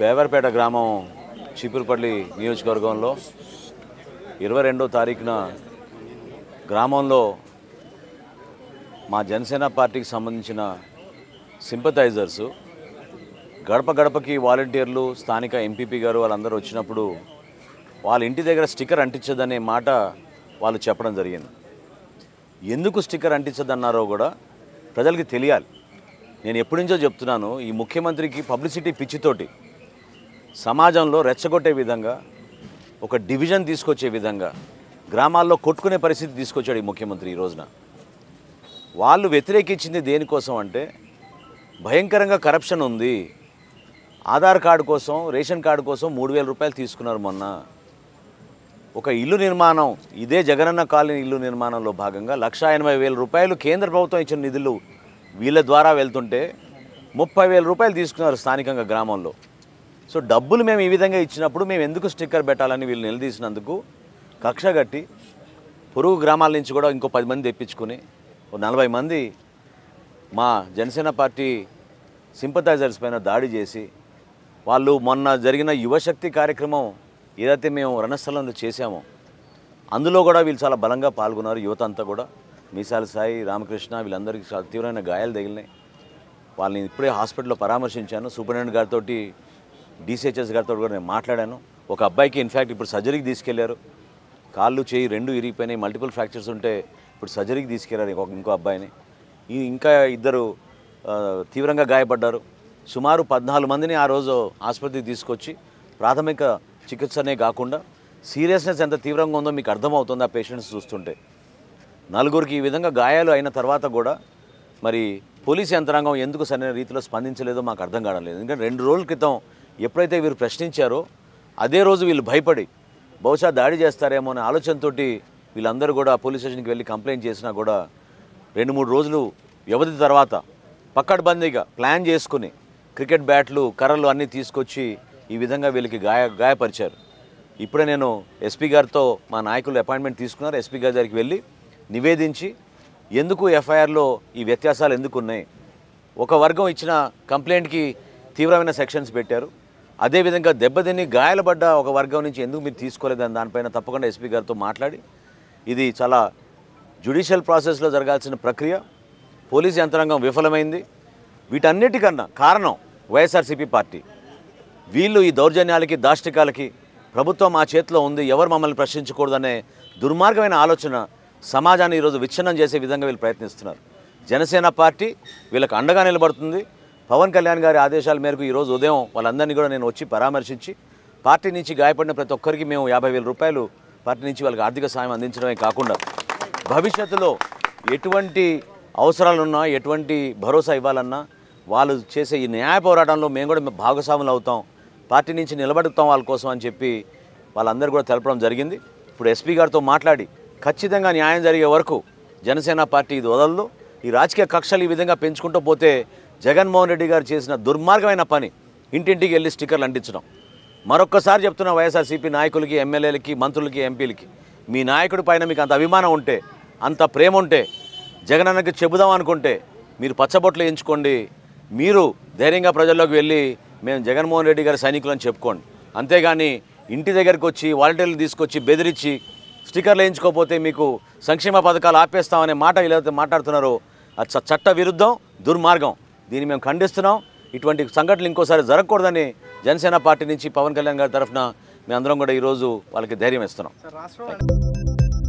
బేవర్పేట గ్రామం చీపురుపల్లి నియోజకవర్గంలో ఇరవై రెండో తారీఖున గ్రామంలో మా జనసేన పార్టీకి సంబంధించిన సింపథైజర్స్ గడప గడపకి వాలంటీర్లు స్థానిక ఎంపీపీ గారు వాళ్ళందరూ వచ్చినప్పుడు వాళ్ళ ఇంటి దగ్గర స్టిక్కర్ అంటించదనే మాట వాళ్ళు చెప్పడం జరిగింది ఎందుకు స్టిక్కర్ అంటించదన్నారో కూడా ప్రజలకి తెలియాలి నేను ఎప్పటి నుంచో చెప్తున్నాను ఈ ముఖ్యమంత్రికి పబ్లిసిటీ పిచ్చితోటి సమాజంలో రెచ్చగొట్టే విధంగా ఒక డివిజన్ తీసుకొచ్చే విధంగా గ్రామాల్లో కొట్టుకునే పరిస్థితి తీసుకొచ్చాడు ఈ ముఖ్యమంత్రి ఈ రోజున వాళ్ళు వ్యతిరేకించింది దేనికోసం అంటే భయంకరంగా కరప్షన్ ఉంది ఆధార్ కార్డు కోసం రేషన్ కార్డు కోసం మూడు వేల రూపాయలు తీసుకున్నారు మొన్న ఒక ఇల్లు నిర్మాణం ఇదే జగనన్న కాలనీ ఇల్లు నిర్మాణంలో భాగంగా లక్ష ఎనభై వేల రూపాయలు కేంద్ర ప్రభుత్వం ఇచ్చిన నిధులు వీళ్ళ ద్వారా వెళ్తుంటే ముప్పై వేల రూపాయలు తీసుకున్నారు స్థానికంగా గ్రామంలో సో డబ్బులు మేము ఈ విధంగా ఇచ్చినప్పుడు మేము ఎందుకు స్టిక్కర్ పెట్టాలని వీళ్ళు నిలదీసినందుకు కక్ష కట్టి పొరుగు గ్రామాల నుంచి కూడా ఇంకో పది మంది తెప్పించుకుని ఓ నలభై మంది మా జనసేన పార్టీ సింపథైజర్స్ పైన దాడి చేసి వాళ్ళు మొన్న జరిగిన యువశక్తి కార్యక్రమం ఏదైతే మేము రణస్థలంలో చేశామో అందులో కూడా వీళ్ళు చాలా బలంగా పాల్గొన్నారు యువత అంతా కూడా మీసాల సాయి రామకృష్ణ వీళ్ళందరికీ చాలా తీవ్రమైన గాయాలు తగిలినాయి వాళ్ళని ఇప్పుడే హాస్పిటల్లో పరామర్శించాను సూపరింటెండెంట్ గారితో డిసిహెచ్ఎస్ గారితో కూడా నేను మాట్లాడాను ఒక అబ్బాయికి ఇన్ఫ్యాక్ట్ ఇప్పుడు సర్జరీకి తీసుకెళ్లారు కాళ్ళు చేయి రెండు ఇరిగిపోయినాయి మల్టిపుల్ ఫ్రాక్చర్స్ ఉంటే ఇప్పుడు సర్జరీకి తీసుకెళ్లారు ఇంకో అబ్బాయిని ఈ ఇంకా ఇద్దరు తీవ్రంగా గాయపడ్డారు సుమారు పద్నాలుగు మందిని ఆ రోజు ఆసుపత్రికి తీసుకొచ్చి ప్రాథమిక చికిత్సనే కాకుండా సీరియస్నెస్ ఎంత తీవ్రంగా ఉందో మీకు అర్థమవుతుంది ఆ పేషెంట్స్ చూస్తుంటే నలుగురికి ఈ విధంగా గాయాలు అయిన తర్వాత కూడా మరి పోలీస్ యంత్రాంగం ఎందుకు సరైన రీతిలో స్పందించలేదో మాకు అర్థం కావడం లేదు ఎందుకంటే రెండు రోజుల క్రితం ఎప్పుడైతే వీరు ప్రశ్నించారో అదే రోజు వీళ్ళు భయపడి బహుశా దాడి చేస్తారేమో అనే ఆలోచనతో వీళ్ళందరూ కూడా పోలీస్ స్టేషన్కి వెళ్ళి కంప్లైంట్ చేసినా కూడా రెండు మూడు రోజులు వ్యవధి తర్వాత పక్కడబందీగా ప్లాన్ చేసుకుని క్రికెట్ బ్యాట్లు కర్రలు అన్నీ తీసుకొచ్చి ఈ విధంగా వీళ్ళకి గాయ గాయపరిచారు ఇప్పుడే నేను ఎస్పీ గారితో మా నాయకులు అపాయింట్మెంట్ తీసుకున్నారు ఎస్పీ గారి దగ్గరికి వెళ్ళి నివేదించి ఎందుకు ఎఫ్ఐఆర్లో ఈ వ్యత్యాసాలు ఎందుకు ఉన్నాయి ఒక వర్గం ఇచ్చిన కంప్లైంట్కి తీవ్రమైన సెక్షన్స్ పెట్టారు అదేవిధంగా దెబ్బతిని గాయాలపడ్డ ఒక వర్గం నుంచి ఎందుకు మీరు తీసుకోలేదని దానిపైన తప్పకుండా ఎస్పీ గారితో మాట్లాడి ఇది చాలా జ్యుడిషియల్ ప్రాసెస్లో జరగాల్సిన ప్రక్రియ పోలీస్ యంత్రాంగం విఫలమైంది వీటన్నిటికన్నా కారణం వైఎస్ఆర్సీపీ పార్టీ వీళ్ళు ఈ దౌర్జన్యాలకి దాష్టికాలకి ప్రభుత్వం మా చేతిలో ఉంది ఎవరు మమ్మల్ని ప్రశ్నించకూడదనే దుర్మార్గమైన ఆలోచన సమాజాన్ని ఈరోజు విచ్ఛిన్నం చేసే విధంగా వీళ్ళు ప్రయత్నిస్తున్నారు జనసేన పార్టీ వీళ్ళకు అండగా నిలబడుతుంది పవన్ కళ్యాణ్ గారి ఆదేశాల మేరకు ఈరోజు ఉదయం వాళ్ళందరినీ కూడా నేను వచ్చి పరామర్శించి పార్టీ నుంచి గాయపడిన ప్రతి ఒక్కరికి మేము యాభై రూపాయలు పార్టీ నుంచి వాళ్ళకి ఆర్థిక సాయం అందించడమే కాకుండా భవిష్యత్తులో ఎటువంటి అవసరాలున్నా ఎటువంటి భరోసా ఇవ్వాలన్నా వాళ్ళు చేసే ఈ న్యాయ పోరాటంలో మేము కూడా భాగస్వాములు అవుతాం పార్టీ నుంచి నిలబడుతాం వాళ్ళ కోసం అని చెప్పి వాళ్ళందరూ కూడా తెలపడం జరిగింది ఇప్పుడు ఎస్పీ గారితో మాట్లాడి ఖచ్చితంగా న్యాయం జరిగే వరకు జనసేన పార్టీ ఇది వదలదు ఈ రాజకీయ కక్షలు ఈ విధంగా పెంచుకుంటూ పోతే జగన్మోహన్ రెడ్డి గారు చేసిన దుర్మార్గమైన పని ఇంటింటికి వెళ్ళి స్టిక్కర్లు అంటించడం మరొక్కసారి చెప్తున్న వైఎస్ఆర్సీపీ నాయకులకి ఎమ్మెల్యేలకి మంత్రులకి ఎంపీలకి మీ నాయకుడి పైన మీకు అంత అభిమానం ఉంటే అంత ప్రేమ ఉంటే అన్నకి చెబుదాం అనుకుంటే మీరు పచ్చబొట్లు ఎంచుకోండి మీరు ధైర్యంగా ప్రజల్లోకి వెళ్ళి మేము జగన్మోహన్ రెడ్డి గారి సైనికులని చెప్పుకోండి అంతేగాని ఇంటి దగ్గరికి వచ్చి వాలంటీర్లు తీసుకొచ్చి బెదిరించి స్టిక్కర్లు వేయించుకోకపోతే మీకు సంక్షేమ పథకాలు ఆపేస్తామనే మాట ఇలా మాట్లాడుతున్నారో అది చట్ట విరుద్ధం దుర్మార్గం దీన్ని మేము ఖండిస్తున్నాం ఇటువంటి సంఘటనలు ఇంకోసారి జరగకూడదని జనసేన పార్టీ నుంచి పవన్ కళ్యాణ్ గారి తరఫున మేమందరం కూడా ఈరోజు వాళ్ళకి ధైర్యం ఇస్తున్నాం